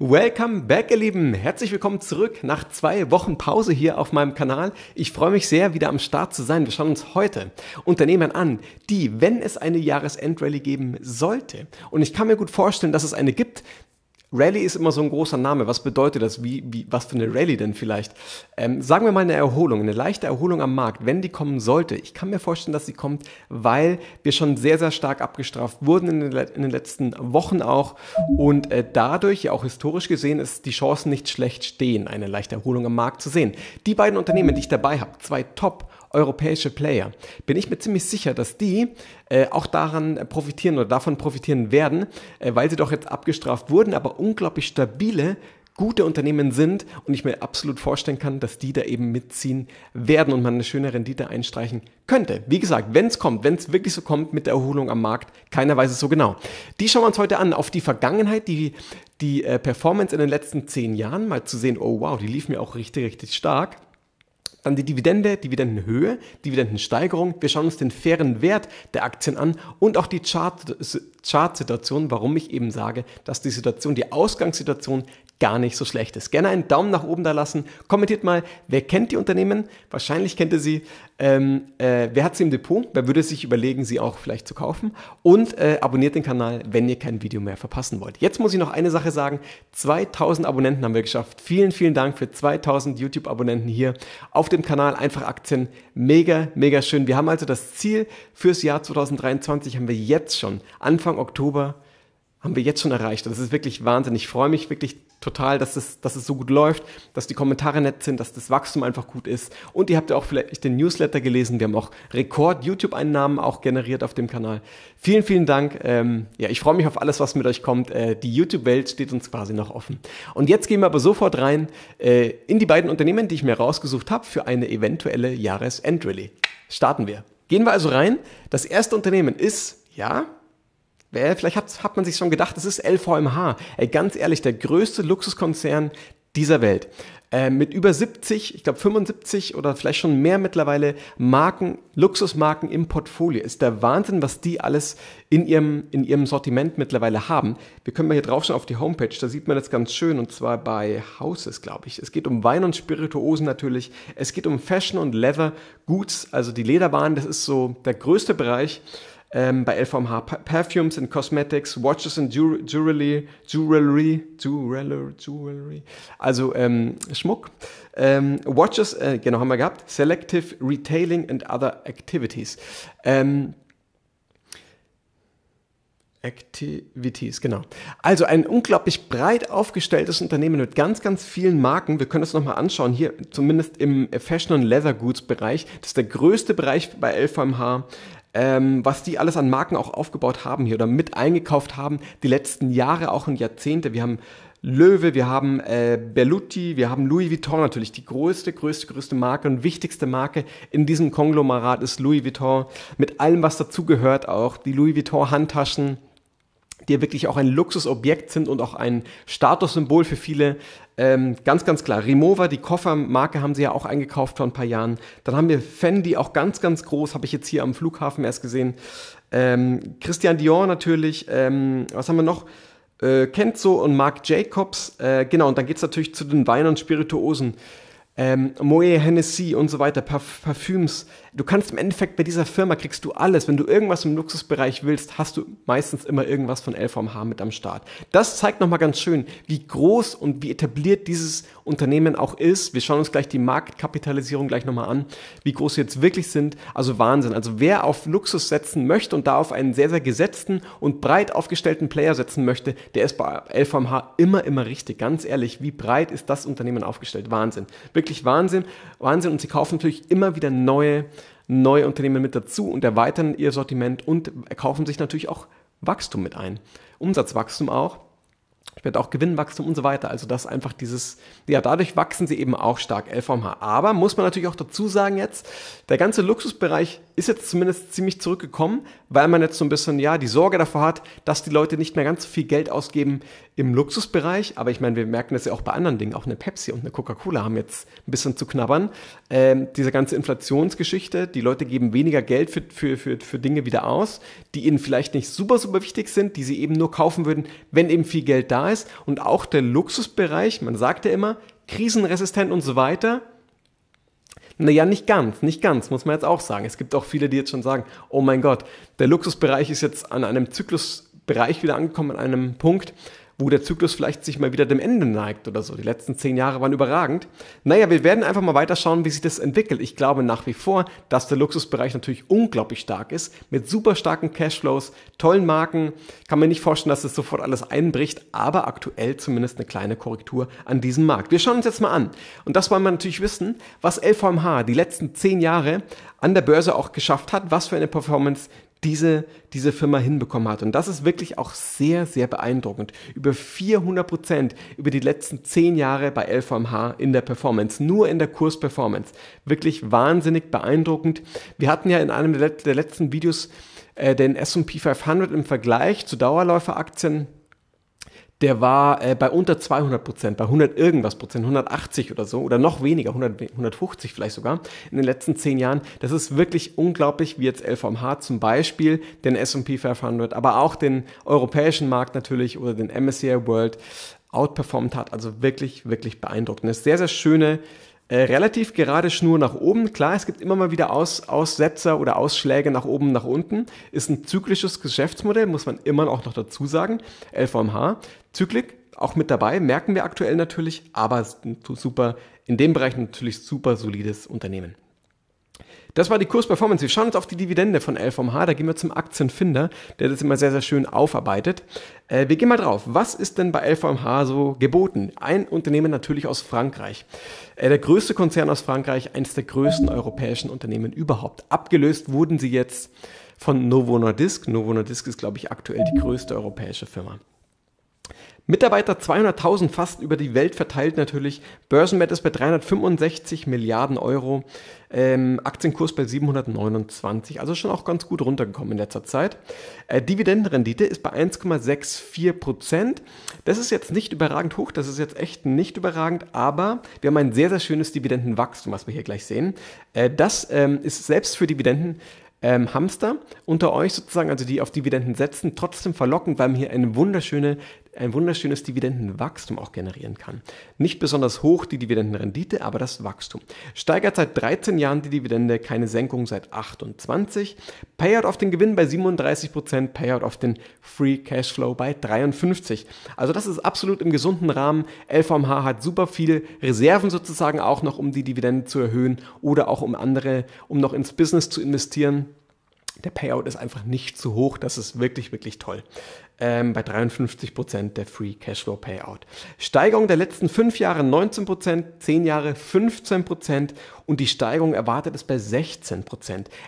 Welcome back, ihr Lieben. Herzlich willkommen zurück nach zwei Wochen Pause hier auf meinem Kanal. Ich freue mich sehr, wieder am Start zu sein. Wir schauen uns heute Unternehmen an, die, wenn es eine Jahresendrallye geben sollte, und ich kann mir gut vorstellen, dass es eine gibt, Rallye ist immer so ein großer Name. Was bedeutet das? Wie, wie, was für eine Rallye denn vielleicht? Ähm, sagen wir mal eine Erholung, eine leichte Erholung am Markt, wenn die kommen sollte. Ich kann mir vorstellen, dass sie kommt, weil wir schon sehr, sehr stark abgestraft wurden in den, in den letzten Wochen auch. Und äh, dadurch, ja auch historisch gesehen, ist die Chancen nicht schlecht stehen, eine leichte Erholung am Markt zu sehen. Die beiden Unternehmen, die ich dabei habe, zwei Top- europäische Player, bin ich mir ziemlich sicher, dass die äh, auch daran profitieren oder davon profitieren werden, äh, weil sie doch jetzt abgestraft wurden, aber unglaublich stabile gute Unternehmen sind und ich mir absolut vorstellen kann, dass die da eben mitziehen werden und man eine schöne Rendite einstreichen könnte. Wie gesagt, wenn es kommt, wenn es wirklich so kommt mit der Erholung am Markt, keiner weiß es so genau. Die schauen wir uns heute an, auf die Vergangenheit, die, die äh, Performance in den letzten zehn Jahren, mal zu sehen, oh wow, die lief mir auch richtig, richtig stark. Dann die Dividende, Dividendenhöhe, Dividendensteigerung. Wir schauen uns den fairen Wert der Aktien an und auch die Chart-Situation, warum ich eben sage, dass die Situation, die Ausgangssituation gar nicht so schlecht ist. Gerne einen Daumen nach oben da lassen. Kommentiert mal, wer kennt die Unternehmen? Wahrscheinlich kennt ihr sie. Ähm, äh, wer hat sie im Depot? Wer würde sich überlegen, sie auch vielleicht zu kaufen? Und äh, abonniert den Kanal, wenn ihr kein Video mehr verpassen wollt. Jetzt muss ich noch eine Sache sagen. 2000 Abonnenten haben wir geschafft. Vielen, vielen Dank für 2000 YouTube-Abonnenten hier auf dem Kanal Einfach Aktien. Mega, mega schön. Wir haben also das Ziel fürs Jahr 2023 haben wir jetzt schon, Anfang Oktober, haben wir jetzt schon erreicht. Das ist wirklich Wahnsinn. Ich freue mich wirklich total, dass es, dass es so gut läuft, dass die Kommentare nett sind, dass das Wachstum einfach gut ist. Und ihr habt ja auch vielleicht den Newsletter gelesen. Wir haben auch Rekord-YouTube-Einnahmen auch generiert auf dem Kanal. Vielen, vielen Dank. Ähm, ja, ich freue mich auf alles, was mit euch kommt. Äh, die YouTube-Welt steht uns quasi noch offen. Und jetzt gehen wir aber sofort rein äh, in die beiden Unternehmen, die ich mir rausgesucht habe für eine eventuelle Jahresendrally. Starten wir. Gehen wir also rein. Das erste Unternehmen ist, ja, äh, vielleicht hat, hat man sich schon gedacht, es ist LVMH. Ey, ganz ehrlich, der größte Luxuskonzern dieser Welt. Äh, mit über 70, ich glaube 75 oder vielleicht schon mehr mittlerweile Marken, Luxusmarken im Portfolio. Ist der Wahnsinn, was die alles in ihrem, in ihrem Sortiment mittlerweile haben. Wir können mal hier draufschauen auf die Homepage, da sieht man das ganz schön und zwar bei Houses, glaube ich. Es geht um Wein und Spirituosen natürlich. Es geht um Fashion und Leather Goods, also die Lederwaren, das ist so der größte Bereich ähm, bei LVMH Perfumes and Cosmetics, Watches and Jewelry, Jewelry, Jewelry, also ähm, Schmuck. Ähm, Watches, äh, genau, haben wir gehabt. Selective Retailing and Other Activities. Ähm, Activities, genau. Also ein unglaublich breit aufgestelltes Unternehmen mit ganz, ganz vielen Marken. Wir können das nochmal anschauen. Hier zumindest im Fashion- und Leather Goods-Bereich. Das ist der größte Bereich bei LVMH ähm, was die alles an Marken auch aufgebaut haben hier oder mit eingekauft haben, die letzten Jahre, auch in Jahrzehnte. Wir haben Löwe, wir haben äh, Berluti, wir haben Louis Vuitton natürlich. Die größte, größte, größte Marke und wichtigste Marke in diesem Konglomerat ist Louis Vuitton. Mit allem, was dazugehört auch. Die Louis Vuitton Handtaschen, die wirklich auch ein Luxusobjekt sind und auch ein Statussymbol für viele. Ähm, ganz, ganz klar. Remover, die Koffermarke haben sie ja auch eingekauft vor ein paar Jahren. Dann haben wir Fendi, auch ganz, ganz groß, habe ich jetzt hier am Flughafen erst gesehen. Ähm, Christian Dior natürlich. Ähm, was haben wir noch? Äh, Kenzo und Marc Jacobs. Äh, genau, und dann geht es natürlich zu den Wein- und Spirituosen ähm, Moe Hennessy und so weiter, Parf Parfüms. Du kannst im Endeffekt bei dieser Firma kriegst du alles. Wenn du irgendwas im Luxusbereich willst, hast du meistens immer irgendwas von LVMH mit am Start. Das zeigt nochmal ganz schön, wie groß und wie etabliert dieses Unternehmen auch ist. Wir schauen uns gleich die Marktkapitalisierung gleich nochmal an, wie groß sie jetzt wirklich sind. Also Wahnsinn. Also wer auf Luxus setzen möchte und da auf einen sehr, sehr gesetzten und breit aufgestellten Player setzen möchte, der ist bei LVMH immer, immer richtig. Ganz ehrlich, wie breit ist das Unternehmen aufgestellt? Wahnsinn. Wirklich wirklich Wahnsinn. Wahnsinn. Und sie kaufen natürlich immer wieder neue, neue Unternehmen mit dazu und erweitern ihr Sortiment und kaufen sich natürlich auch Wachstum mit ein. Umsatzwachstum auch. Ich werde auch Gewinnwachstum und so weiter. Also das einfach dieses, ja, dadurch wachsen sie eben auch stark LVMH. Aber muss man natürlich auch dazu sagen jetzt, der ganze Luxusbereich ist jetzt zumindest ziemlich zurückgekommen, weil man jetzt so ein bisschen, ja, die Sorge davor hat, dass die Leute nicht mehr ganz so viel Geld ausgeben im Luxusbereich. Aber ich meine, wir merken das ja auch bei anderen Dingen. Auch eine Pepsi und eine Coca-Cola haben jetzt ein bisschen zu knabbern. Ähm, diese ganze Inflationsgeschichte, die Leute geben weniger Geld für, für, für, für Dinge wieder aus, die ihnen vielleicht nicht super, super wichtig sind, die sie eben nur kaufen würden, wenn eben viel Geld da ist und auch der Luxusbereich, man sagt ja immer, krisenresistent und so weiter. Naja, nicht ganz, nicht ganz, muss man jetzt auch sagen. Es gibt auch viele, die jetzt schon sagen, oh mein Gott, der Luxusbereich ist jetzt an einem Zyklusbereich wieder angekommen, an einem Punkt, wo der Zyklus vielleicht sich mal wieder dem Ende neigt oder so. Die letzten zehn Jahre waren überragend. Naja, wir werden einfach mal weiterschauen, wie sich das entwickelt. Ich glaube nach wie vor, dass der Luxusbereich natürlich unglaublich stark ist, mit super starken Cashflows, tollen Marken. Kann man nicht vorstellen, dass es das sofort alles einbricht, aber aktuell zumindest eine kleine Korrektur an diesem Markt. Wir schauen uns jetzt mal an. Und das wollen wir natürlich wissen, was LVMH die letzten zehn Jahre an der Börse auch geschafft hat, was für eine Performance diese, diese Firma hinbekommen hat. Und das ist wirklich auch sehr, sehr beeindruckend. Über 400 Prozent über die letzten zehn Jahre bei LVMH in der Performance, nur in der Kursperformance. Wirklich wahnsinnig beeindruckend. Wir hatten ja in einem der letzten Videos äh, den S&P 500 im Vergleich zu Dauerläuferaktien der war äh, bei unter 200 Prozent, bei 100 irgendwas Prozent, 180 oder so oder noch weniger, 100, 150 vielleicht sogar in den letzten zehn Jahren. Das ist wirklich unglaublich, wie jetzt LVMH zum Beispiel den S&P 500, aber auch den europäischen Markt natürlich oder den MSCI World outperformed hat. Also wirklich, wirklich beeindruckend. Das ist sehr, sehr schöne äh, relativ gerade Schnur nach oben. Klar, es gibt immer mal wieder Aus, Aussetzer oder Ausschläge nach oben, nach unten. Ist ein zyklisches Geschäftsmodell, muss man immer auch noch dazu sagen. LVMH, Zyklik, auch mit dabei, merken wir aktuell natürlich, aber super, in dem Bereich natürlich super solides Unternehmen. Das war die Kursperformance. Wir schauen uns auf die Dividende von LVMH. Da gehen wir zum Aktienfinder, der das immer sehr, sehr schön aufarbeitet. Äh, wir gehen mal drauf. Was ist denn bei LVMH so geboten? Ein Unternehmen natürlich aus Frankreich. Äh, der größte Konzern aus Frankreich, eines der größten europäischen Unternehmen überhaupt. Abgelöst wurden sie jetzt von Novo Nordisk. Novo Nordisk ist, glaube ich, aktuell die größte europäische Firma. Mitarbeiter 200.000 fast über die Welt verteilt natürlich. Börsenwert ist bei 365 Milliarden Euro. Ähm, Aktienkurs bei 729. Also schon auch ganz gut runtergekommen in letzter Zeit. Äh, Dividendenrendite ist bei 1,64 Prozent. Das ist jetzt nicht überragend hoch. Das ist jetzt echt nicht überragend. Aber wir haben ein sehr, sehr schönes Dividendenwachstum, was wir hier gleich sehen. Äh, das ähm, ist selbst für Dividenden ähm, Hamster unter euch sozusagen, also die auf Dividenden setzen, trotzdem verlockend, weil man hier eine wunderschöne ein wunderschönes Dividendenwachstum auch generieren kann. Nicht besonders hoch die Dividendenrendite, aber das Wachstum. Steigert seit 13 Jahren die Dividende, keine Senkung seit 28. Payout auf den Gewinn bei 37%, Payout auf den Free Cashflow bei 53. Also das ist absolut im gesunden Rahmen. LVMH hat super viel Reserven sozusagen auch noch, um die Dividende zu erhöhen oder auch um andere, um noch ins Business zu investieren der Payout ist einfach nicht zu hoch. Das ist wirklich, wirklich toll ähm, bei 53 der Free Cashflow Payout. Steigerung der letzten 5 Jahre 19 10 Jahre 15 und die Steigerung erwartet ist bei 16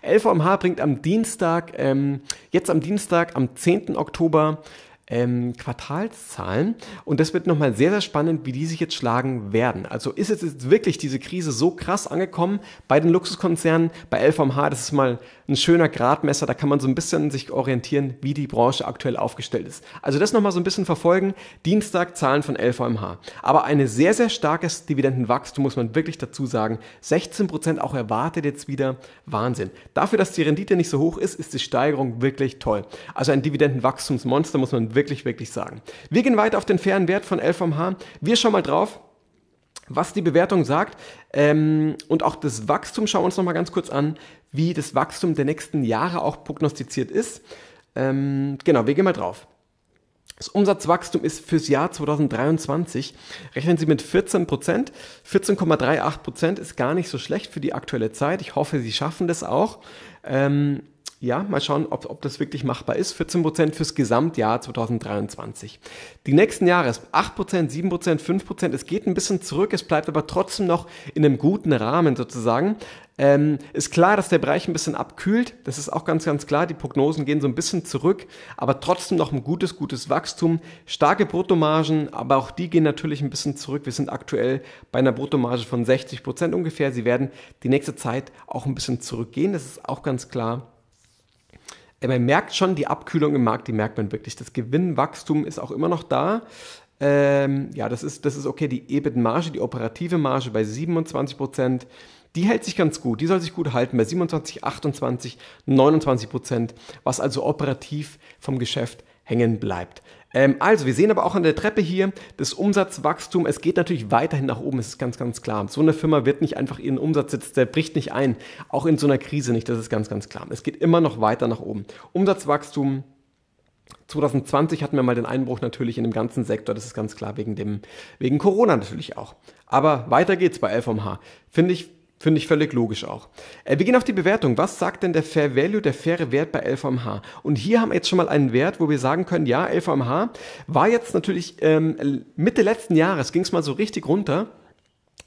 LVMH bringt am Dienstag, ähm, jetzt am Dienstag, am 10. Oktober, ähm, Quartalszahlen. Und das wird nochmal sehr, sehr spannend, wie die sich jetzt schlagen werden. Also ist jetzt, jetzt wirklich diese Krise so krass angekommen bei den Luxuskonzernen, bei LVMH, das ist mal ein schöner Gradmesser, da kann man so ein bisschen sich orientieren, wie die Branche aktuell aufgestellt ist. Also das nochmal so ein bisschen verfolgen. Dienstag Zahlen von LVMH. Aber eine sehr, sehr starkes Dividendenwachstum, muss man wirklich dazu sagen. 16% Prozent auch erwartet jetzt wieder Wahnsinn. Dafür, dass die Rendite nicht so hoch ist, ist die Steigerung wirklich toll. Also ein Dividendenwachstumsmonster muss man wirklich, wirklich sagen. Wir gehen weiter auf den fairen Wert von LVMH. Wir schauen mal drauf, was die Bewertung sagt. Ähm, und auch das Wachstum schauen wir uns nochmal ganz kurz an, wie das Wachstum der nächsten Jahre auch prognostiziert ist. Ähm, genau, wir gehen mal drauf. Das Umsatzwachstum ist fürs Jahr 2023, rechnen Sie mit 14 Prozent. 14,38 Prozent ist gar nicht so schlecht für die aktuelle Zeit. Ich hoffe, Sie schaffen das auch. Ähm, ja, mal schauen, ob, ob das wirklich machbar ist. 14% fürs Gesamtjahr 2023. Die nächsten Jahre ist 8%, 7%, 5%. Es geht ein bisschen zurück, es bleibt aber trotzdem noch in einem guten Rahmen sozusagen. Ähm, ist klar, dass der Bereich ein bisschen abkühlt. Das ist auch ganz, ganz klar. Die Prognosen gehen so ein bisschen zurück, aber trotzdem noch ein gutes, gutes Wachstum. Starke Bruttomargen, aber auch die gehen natürlich ein bisschen zurück. Wir sind aktuell bei einer Bruttomarge von 60 Prozent ungefähr. Sie werden die nächste Zeit auch ein bisschen zurückgehen. Das ist auch ganz klar. Äh, man merkt schon die Abkühlung im Markt, die merkt man wirklich. Das Gewinnwachstum ist auch immer noch da. Ähm, ja, das ist, das ist okay. Die EBIT-Marge, die operative Marge bei 27 Prozent, die hält sich ganz gut. Die soll sich gut halten bei 27, 28, 29 Prozent, was also operativ vom Geschäft hängen bleibt. Ähm, also, wir sehen aber auch an der Treppe hier das Umsatzwachstum. Es geht natürlich weiterhin nach oben, das ist ganz, ganz klar. So eine Firma wird nicht einfach ihren Umsatz sitzen, der bricht nicht ein. Auch in so einer Krise nicht, das ist ganz, ganz klar. Es geht immer noch weiter nach oben. Umsatzwachstum 2020 hatten wir mal den Einbruch natürlich in dem ganzen Sektor, das ist ganz klar wegen dem, wegen Corona natürlich auch. Aber weiter geht's bei LVMH. Finde ich Finde ich völlig logisch auch. Äh, wir gehen auf die Bewertung. Was sagt denn der Fair Value, der faire Wert bei LVMH? Und hier haben wir jetzt schon mal einen Wert, wo wir sagen können, ja, LVMH war jetzt natürlich ähm, Mitte letzten Jahres, ging es mal so richtig runter.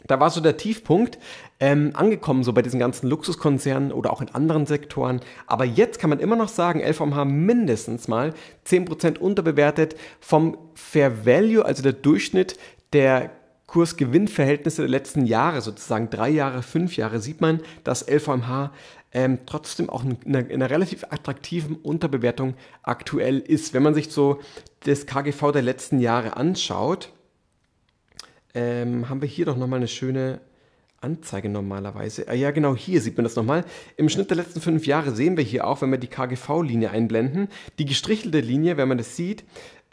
Da war so der Tiefpunkt ähm, angekommen, so bei diesen ganzen Luxuskonzernen oder auch in anderen Sektoren. Aber jetzt kann man immer noch sagen, LVMH mindestens mal 10% unterbewertet vom Fair Value, also der Durchschnitt der Kursgewinnverhältnisse der letzten Jahre, sozusagen drei Jahre, fünf Jahre, sieht man, dass LVMH ähm, trotzdem auch in einer, in einer, relativ attraktiven Unterbewertung aktuell ist. Wenn man sich so das KGV der letzten Jahre anschaut, ähm, haben wir hier doch nochmal eine schöne Anzeige normalerweise. Ah, ja, genau, hier sieht man das nochmal. Im Schnitt der letzten fünf Jahre sehen wir hier auch, wenn wir die KGV-Linie einblenden, die gestrichelte Linie, wenn man das sieht,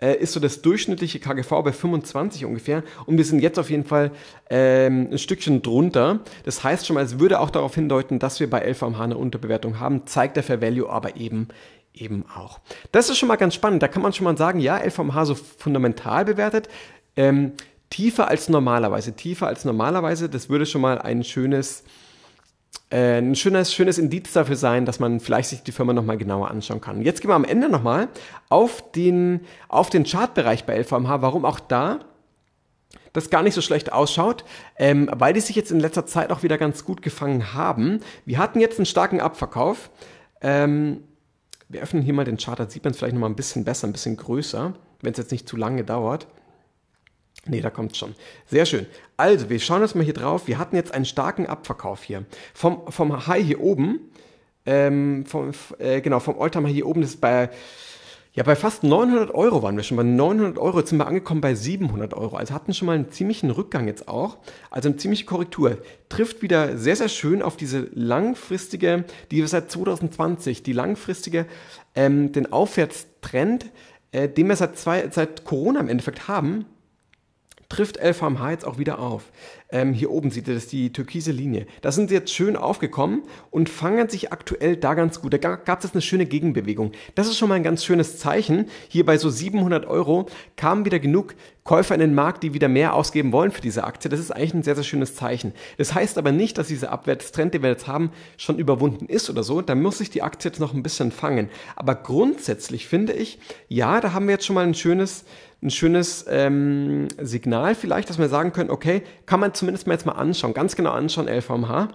äh, ist so das durchschnittliche KGV bei 25 ungefähr und wir sind jetzt auf jeden Fall ähm, ein Stückchen drunter. Das heißt schon mal, es würde auch darauf hindeuten, dass wir bei LVMH eine Unterbewertung haben, zeigt der Fair Value aber eben eben auch. Das ist schon mal ganz spannend, da kann man schon mal sagen, ja, LVMH so fundamental bewertet. Ähm, tiefer als normalerweise. Tiefer als normalerweise, das würde schon mal ein schönes, äh, ein schönes, schönes Indiz dafür sein, dass man vielleicht sich die Firma nochmal genauer anschauen kann. Jetzt gehen wir am Ende nochmal auf den, auf den Chartbereich bei LVMH, warum auch da das gar nicht so schlecht ausschaut, ähm, weil die sich jetzt in letzter Zeit auch wieder ganz gut gefangen haben. Wir hatten jetzt einen starken Abverkauf. Ähm, wir öffnen hier mal den Chart, da sieht man es vielleicht nochmal ein bisschen besser, ein bisschen größer, wenn es jetzt nicht zu lange dauert. Nee, da kommt's schon. Sehr schön. Also, wir schauen uns mal hier drauf. Wir hatten jetzt einen starken Abverkauf hier. Vom, vom High hier oben, ähm, vom, äh, genau, vom Alltime hier oben, das ist bei, ja, bei fast 900 Euro waren wir schon. Bei 900 Euro sind wir angekommen bei 700 Euro. Also hatten schon mal einen ziemlichen Rückgang jetzt auch. Also eine ziemliche Korrektur. Trifft wieder sehr, sehr schön auf diese langfristige, die wir seit 2020, die langfristige, ähm, den Aufwärtstrend, äh, den wir seit, zwei, seit Corona im Endeffekt haben trifft Elfham jetzt auch wieder auf. Ähm, hier oben seht ihr das, die türkise Linie. Da sind sie jetzt schön aufgekommen und fangen sich aktuell da ganz gut. Da gab es eine schöne Gegenbewegung. Das ist schon mal ein ganz schönes Zeichen. Hier bei so 700 Euro kamen wieder genug Käufer in den Markt, die wieder mehr ausgeben wollen für diese Aktie. Das ist eigentlich ein sehr, sehr schönes Zeichen. Das heißt aber nicht, dass dieser Abwärtstrend, den wir jetzt haben, schon überwunden ist oder so. Da muss sich die Aktie jetzt noch ein bisschen fangen. Aber grundsätzlich finde ich, ja, da haben wir jetzt schon mal ein schönes, ein schönes ähm, Signal vielleicht, dass wir sagen können, okay, kann man zumindest mal jetzt mal anschauen, ganz genau anschauen, LVMH,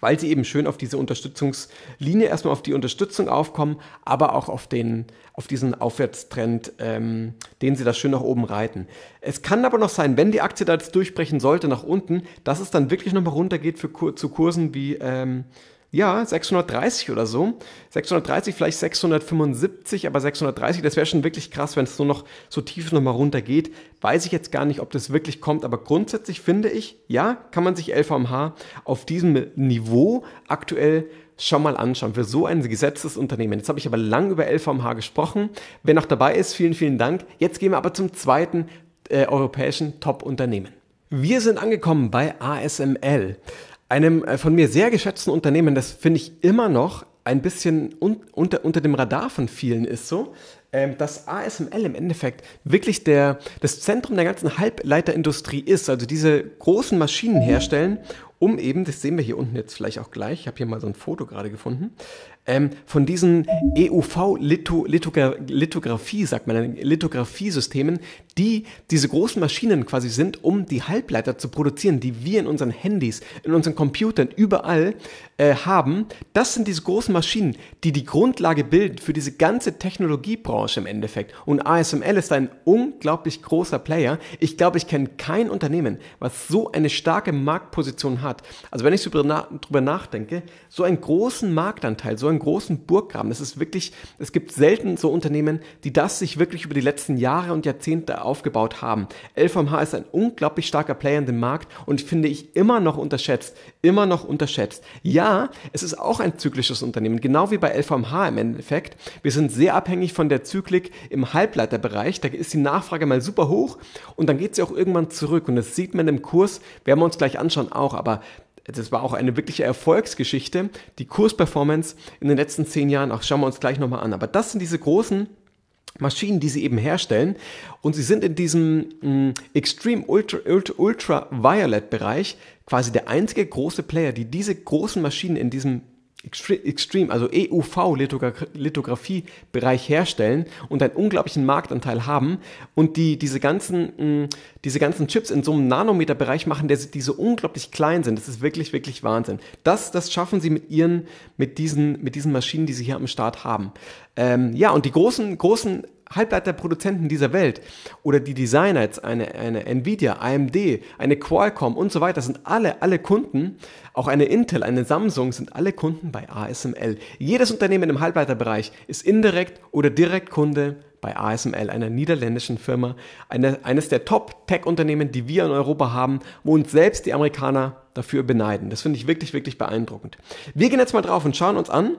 weil sie eben schön auf diese Unterstützungslinie, erstmal auf die Unterstützung aufkommen, aber auch auf, den, auf diesen Aufwärtstrend, ähm, den sie da schön nach oben reiten. Es kann aber noch sein, wenn die Aktie da jetzt durchbrechen sollte nach unten, dass es dann wirklich nochmal runtergeht für, zu Kursen wie... Ähm, ja, 630 oder so. 630, vielleicht 675, aber 630, das wäre schon wirklich krass, wenn es nur noch so tief nochmal runter geht. Weiß ich jetzt gar nicht, ob das wirklich kommt, aber grundsätzlich finde ich, ja, kann man sich LVMH auf diesem Niveau aktuell schon mal anschauen für so ein gesetztes Unternehmen. Jetzt habe ich aber lang über LVMH gesprochen. Wer noch dabei ist, vielen, vielen Dank. Jetzt gehen wir aber zum zweiten äh, europäischen Top-Unternehmen. Wir sind angekommen bei ASML einem äh, von mir sehr geschätzten Unternehmen, das finde ich immer noch ein bisschen un unter, unter dem Radar von vielen ist so, ähm, dass ASML im Endeffekt wirklich der, das Zentrum der ganzen Halbleiterindustrie ist. Also diese großen Maschinen herstellen um eben, das sehen wir hier unten jetzt vielleicht auch gleich, ich habe hier mal so ein Foto gerade gefunden, ähm, von diesen EUV-Lithografie, sagt man, Lithografie-Systemen, die diese großen Maschinen quasi sind, um die Halbleiter zu produzieren, die wir in unseren Handys, in unseren Computern, überall äh, haben. Das sind diese großen Maschinen, die die Grundlage bilden für diese ganze Technologiebranche im Endeffekt. Und ASML ist ein unglaublich großer Player. Ich glaube, ich kenne kein Unternehmen, was so eine starke Marktposition hat Staat. Also wenn ich drüber nachdenke, so einen großen Marktanteil, so einen großen Burggraben, es ist wirklich, es gibt selten so Unternehmen, die das sich wirklich über die letzten Jahre und Jahrzehnte aufgebaut haben. LVMH ist ein unglaublich starker Player in dem Markt und finde ich immer noch unterschätzt, immer noch unterschätzt. Ja, es ist auch ein zyklisches Unternehmen, genau wie bei LVMH im Endeffekt. Wir sind sehr abhängig von der Zyklik im Halbleiterbereich. Da ist die Nachfrage mal super hoch und dann geht sie auch irgendwann zurück. Und das sieht man im Kurs, werden wir uns gleich anschauen auch. Aber das war auch eine wirkliche Erfolgsgeschichte, die Kursperformance in den letzten zehn Jahren. Auch schauen wir uns gleich nochmal an. Aber das sind diese großen Maschinen, die sie eben herstellen. Und sie sind in diesem mh, mm, Extreme Ultra, Ultra, Ultra Violet Bereich quasi der einzige große Player, die diese großen Maschinen in diesem Extreme, also EUV-Lithografie-Bereich herstellen und einen unglaublichen Marktanteil haben und die diese ganzen, mh, hm, diese ganzen Chips in so einem Nanometer-Bereich machen, der, die so unglaublich klein sind. Das ist wirklich, wirklich Wahnsinn. Das, das schaffen sie mit ihren, mit diesen, mit diesen Maschinen, die sie hier am Start haben. Ähm, ja, und die großen, großen Halbleiterproduzenten dieser Welt oder die Designer, jetzt eine, eine Nvidia, AMD, eine Qualcomm und so weiter, sind alle, alle Kunden, auch eine Intel, eine Samsung, sind alle Kunden bei ASML. Jedes Unternehmen im Halbleiterbereich ist indirekt oder direkt Kunde bei ASML, einer niederländischen Firma, eine, eines der Top-Tech-Unternehmen, die wir in Europa haben, wo uns selbst die Amerikaner dafür beneiden. Das finde ich wirklich, wirklich beeindruckend. Wir gehen jetzt mal drauf und schauen uns an,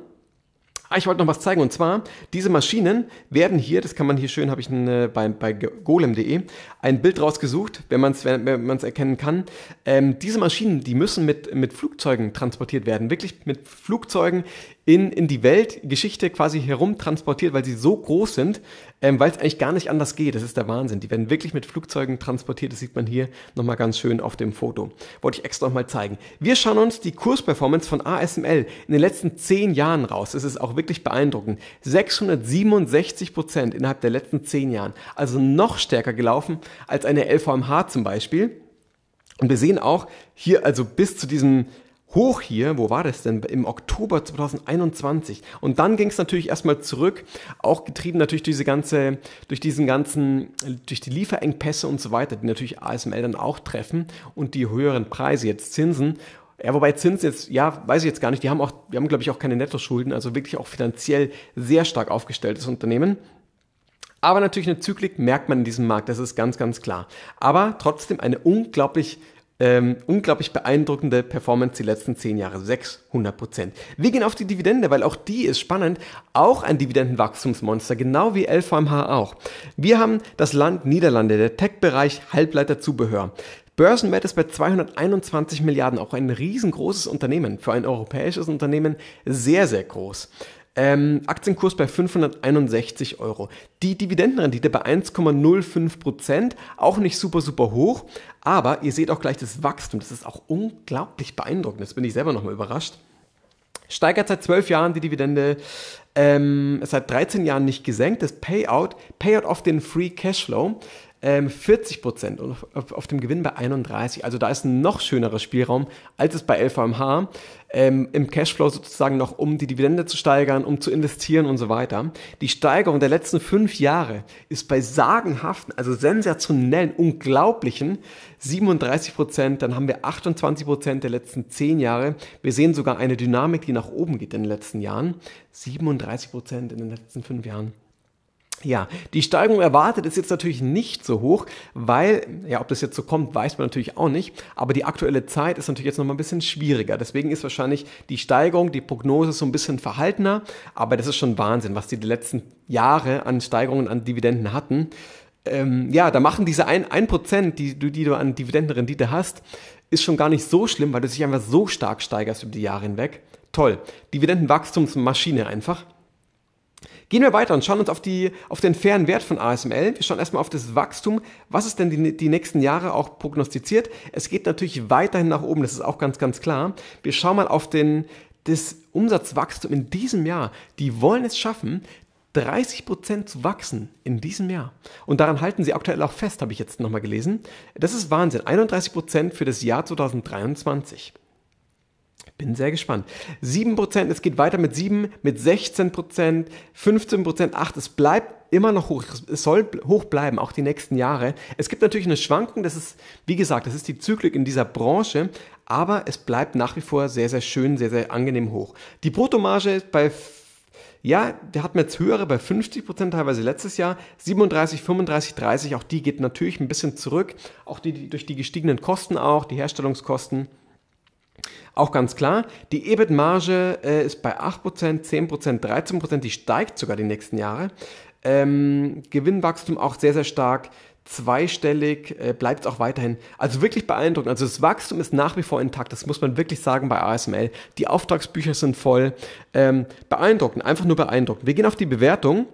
Ah, ich wollte noch was zeigen und zwar, diese Maschinen werden hier, das kann man hier schön, habe ich eine, bei, bei golem.de ein Bild rausgesucht, wenn man es wenn man's erkennen kann. Ähm, diese Maschinen, die müssen mit, mit Flugzeugen transportiert werden, wirklich mit Flugzeugen in, in die Weltgeschichte quasi herum transportiert, weil sie so groß sind, ähm, weil es eigentlich gar nicht anders geht. Das ist der Wahnsinn. Die werden wirklich mit Flugzeugen transportiert. Das sieht man hier nochmal ganz schön auf dem Foto. Wollte ich extra nochmal zeigen. Wir schauen uns die Kursperformance von ASML in den letzten zehn Jahren raus. Es ist auch wirklich wirklich beeindruckend. 667 Prozent innerhalb der letzten zehn Jahren. Also noch stärker gelaufen als eine LVMH zum Beispiel. Und wir sehen auch hier, also bis zu diesem hoch hier, wo war das denn? Im Oktober 2021. Und dann ging es natürlich erstmal zurück, auch getrieben natürlich diese ganze, durch diesen ganzen, durch die Lieferengpässe und so weiter, die natürlich ASML dann auch treffen und die höheren Preise, jetzt Zinsen. Ja, wobei Zins jetzt, ja, weiß ich jetzt gar nicht. Die haben auch, die haben, glaube ich, auch keine Nettoschulden, also wirklich auch finanziell sehr stark aufgestelltes Unternehmen. Aber natürlich eine Zyklik merkt man in diesem Markt, das ist ganz, ganz klar. Aber trotzdem eine unglaublich, ähm, unglaublich beeindruckende Performance die letzten zehn Jahre, 600 Prozent. Wir gehen auf die Dividende, weil auch die ist spannend, auch ein Dividendenwachstumsmonster, genau wie LVMH auch. Wir haben das Land Niederlande, der Tech-Bereich Halbleiterzubehör. Börsenwert ist bei 221 Milliarden, auch ein riesengroßes Unternehmen, für ein europäisches Unternehmen sehr, sehr groß. Ähm, Aktienkurs bei 561 Euro. Die Dividendenrendite bei 1,05 Prozent, auch nicht super, super hoch, aber ihr seht auch gleich das Wachstum. Das ist auch unglaublich beeindruckend. Das bin ich selber nochmal überrascht. Steigert seit 12 Jahren die Dividende, ähm, seit 13 Jahren nicht gesenkt. Das Payout, Payout auf den Free Cashflow ähm, 40 Prozent und auf, auf, dem Gewinn bei 31. Also da ist ein noch schönerer Spielraum, als es bei LVMH ähm, im Cashflow sozusagen noch, um die Dividende zu steigern, um zu investieren und so weiter. Die Steigerung der letzten fünf Jahre ist bei sagenhaften, also sensationellen, unglaublichen 37 Prozent. Dann haben wir 28 Prozent der letzten zehn Jahre. Wir sehen sogar eine Dynamik, die nach oben geht in den letzten Jahren. 37 Prozent in den letzten fünf Jahren. Ja, die Steigerung erwartet ist jetzt natürlich nicht so hoch, weil, ja, ob das jetzt so kommt, weiß man natürlich auch nicht, aber die aktuelle Zeit ist natürlich jetzt nochmal ein bisschen schwieriger. Deswegen ist wahrscheinlich die Steigerung, die Prognose so ein bisschen verhaltener, aber das ist schon Wahnsinn, was die, die letzten Jahre an Steigerungen an Dividenden hatten. Ähm, ja, da machen diese 1%, 1 die, die du an Dividendenrendite hast, ist schon gar nicht so schlimm, weil du dich einfach so stark steigerst über die Jahre hinweg. Toll. Dividendenwachstumsmaschine einfach. Gehen wir weiter und schauen uns auf, die, auf den fairen Wert von ASML. Wir schauen erstmal auf das Wachstum. Was ist denn die, die nächsten Jahre auch prognostiziert? Es geht natürlich weiterhin nach oben, das ist auch ganz, ganz klar. Wir schauen mal auf den, das Umsatzwachstum in diesem Jahr. Die wollen es schaffen, 30 Prozent zu wachsen in diesem Jahr. Und daran halten sie aktuell auch fest, habe ich jetzt nochmal gelesen. Das ist Wahnsinn. 31 Prozent für das Jahr 2023. Bin sehr gespannt. 7%, es geht weiter mit 7, mit 16%, 15%, 8. Es bleibt immer noch hoch. Es soll hoch bleiben, auch die nächsten Jahre. Es gibt natürlich eine Schwankung, das ist, wie gesagt, das ist die Zyklik in dieser Branche, aber es bleibt nach wie vor sehr, sehr schön, sehr, sehr angenehm hoch. Die Bruttomarge ist bei ja, der hat mir jetzt höhere bei 50 teilweise letztes Jahr, 37, 35, 30, auch die geht natürlich ein bisschen zurück, auch die, die durch die gestiegenen Kosten auch, die Herstellungskosten. Auch ganz klar, die EBIT-Marge äh, ist bei 8%, 10%, 13%, die steigt sogar die nächsten Jahre. Ähm, Gewinnwachstum auch sehr, sehr stark, zweistellig, äh, bleibt es auch weiterhin. Also wirklich beeindruckend. Also das Wachstum ist nach wie vor intakt, das muss man wirklich sagen bei ASML. Die Auftragsbücher sind voll. Ähm, beeindruckend, einfach nur beeindruckend. Wir gehen auf die Bewertung.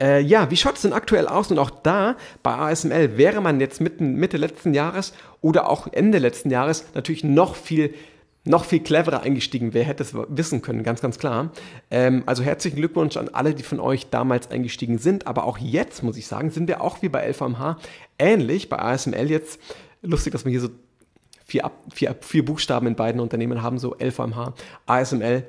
Äh, ja, wie schaut es denn aktuell aus? Und auch da bei ASML wäre man jetzt mitten, Mitte letzten Jahres oder auch Ende letzten Jahres natürlich noch viel noch viel cleverer eingestiegen. Wer hätte es wissen können, ganz, ganz klar. Ähm, also herzlichen Glückwunsch an alle, die von euch damals eingestiegen sind. Aber auch jetzt, muss ich sagen, sind wir auch wie bei LVMH ähnlich, bei ASML jetzt. Lustig, dass wir hier so vier, vier, vier Buchstaben in beiden Unternehmen haben, so LVMH, ASML,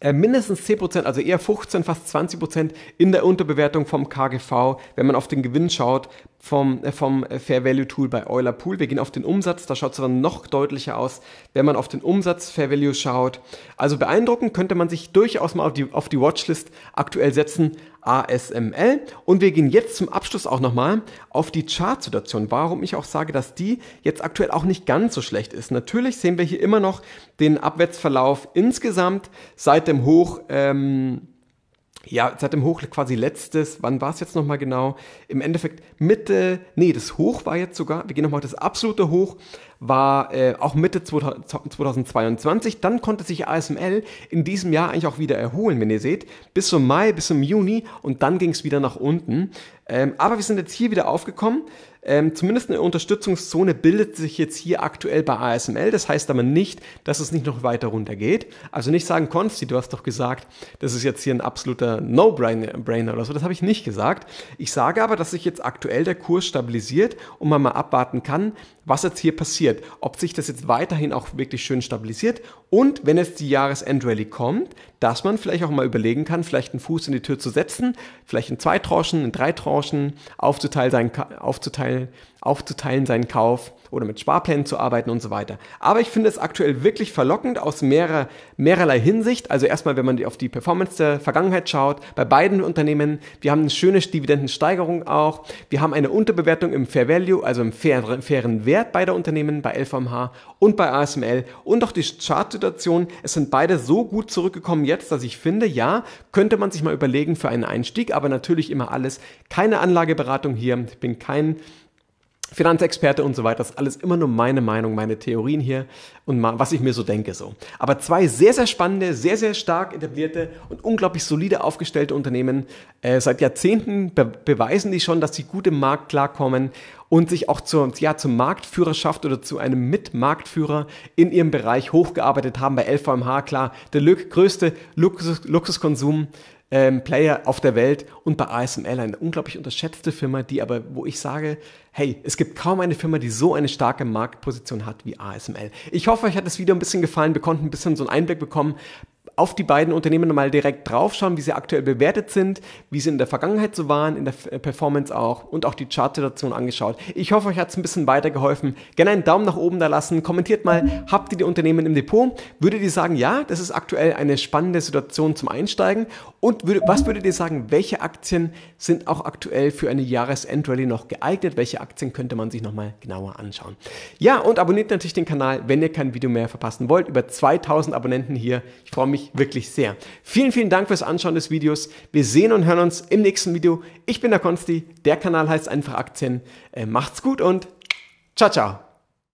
äh, mindestens 10%, also eher 15, fast 20% in der Unterbewertung vom KGV, wenn man auf den Gewinn schaut vom, äh, vom äh, Fair Value Tool bei Euler Pool. Wir gehen auf den Umsatz, da schaut es dann noch deutlicher aus, wenn man auf den Umsatz Fair Value schaut. Also beeindruckend könnte man sich durchaus mal auf die, auf die Watchlist aktuell setzen, ASML. Und wir gehen jetzt zum Abschluss auch nochmal auf die Chartsituation, warum ich auch sage, dass die jetzt aktuell auch nicht ganz so schlecht ist. Natürlich sehen wir hier immer noch den Abwärtsverlauf insgesamt seit dem Hoch ähm, ja, seit dem Hoch quasi letztes, wann war es jetzt nochmal genau? Im Endeffekt Mitte, nee, das Hoch war jetzt sogar, wir gehen nochmal, das absolute Hoch war äh, auch Mitte 2022. Dann konnte sich ASML in diesem Jahr eigentlich auch wieder erholen, wenn ihr seht, bis zum Mai, bis zum Juni und dann ging es wieder nach unten. Ähm, aber wir sind jetzt hier wieder aufgekommen. Ähm, zumindest eine Unterstützungszone bildet sich jetzt hier aktuell bei ASML. Das heißt aber nicht, dass es nicht noch weiter runter geht. Also nicht sagen, Konsti, du hast doch gesagt, das ist jetzt hier ein absoluter No-Brainer oder so. Das habe ich nicht gesagt. Ich sage aber, dass sich jetzt aktuell der Kurs stabilisiert und man mal abwarten kann, was jetzt hier passiert. Ob sich das jetzt weiterhin auch wirklich schön stabilisiert und wenn jetzt die Jahresendrallye kommt, dass man vielleicht auch mal überlegen kann, vielleicht einen Fuß in die Tür zu setzen, vielleicht in zwei Tranchen, in drei Tranchen aufzuteilen, aufzuteilen aufzuteilen, seinen Kauf oder mit Sparplänen zu arbeiten und so weiter. Aber ich finde es aktuell wirklich verlockend aus mehrer, mehrerlei Hinsicht. Also erstmal, wenn man auf die Performance der Vergangenheit schaut, bei beiden Unternehmen, wir haben eine schöne Dividendensteigerung auch. Wir haben eine Unterbewertung im Fair Value, also im fairen, fairen Wert beider Unternehmen, bei LVMH und bei ASML. Und auch die Chartsituation, es sind beide so gut zurückgekommen jetzt, dass ich finde, ja, könnte man sich mal überlegen für einen Einstieg, aber natürlich immer alles. Keine Anlageberatung hier. Ich bin kein Finanzexperte und so weiter. Das ist alles immer nur meine Meinung, meine Theorien hier und mal, was ich mir so denke so. Aber zwei sehr, sehr spannende, sehr, sehr stark etablierte und unglaublich solide aufgestellte Unternehmen. Äh, seit Jahrzehnten be beweisen die schon, dass sie gut im Markt klarkommen und sich auch zur, ja, zur Marktführerschaft oder zu einem Mitmarktführer in ihrem Bereich hochgearbeitet haben. Bei LVMH, klar, der größte Luxus Luxuskonsum ähm, Player auf der Welt und bei ASML eine unglaublich unterschätzte Firma, die aber, wo ich sage, hey, es gibt kaum eine Firma, die so eine starke Marktposition hat wie ASML. Ich hoffe, euch hat das Video ein bisschen gefallen. Wir konnten ein bisschen so einen Einblick bekommen auf die beiden Unternehmen mal direkt drauf schauen, wie sie aktuell bewertet sind, wie sie in der Vergangenheit so waren, in der äh, Performance auch und auch die Chartsituation angeschaut. Ich hoffe, euch hat es ein bisschen weitergeholfen. Gerne einen Daumen nach oben da lassen, kommentiert mal, habt ihr die Unternehmen im Depot? Würdet ihr sagen, ja, das ist aktuell eine spannende Situation zum Einsteigen? Und würde, was würdet ihr sagen, welche Aktien sind auch aktuell für eine Jahresendrally noch geeignet? Welche Aktien könnte man sich nochmal genauer anschauen? Ja, und abonniert natürlich den Kanal, wenn ihr kein Video mehr verpassen wollt. Über 2000 Abonnenten hier. Ich freue mich mich wirklich sehr. Vielen, vielen Dank fürs Anschauen des Videos. Wir sehen und hören uns im nächsten Video. Ich bin der Konsti, der Kanal heißt einfach Aktien. Äh, macht's gut und ciao, ciao.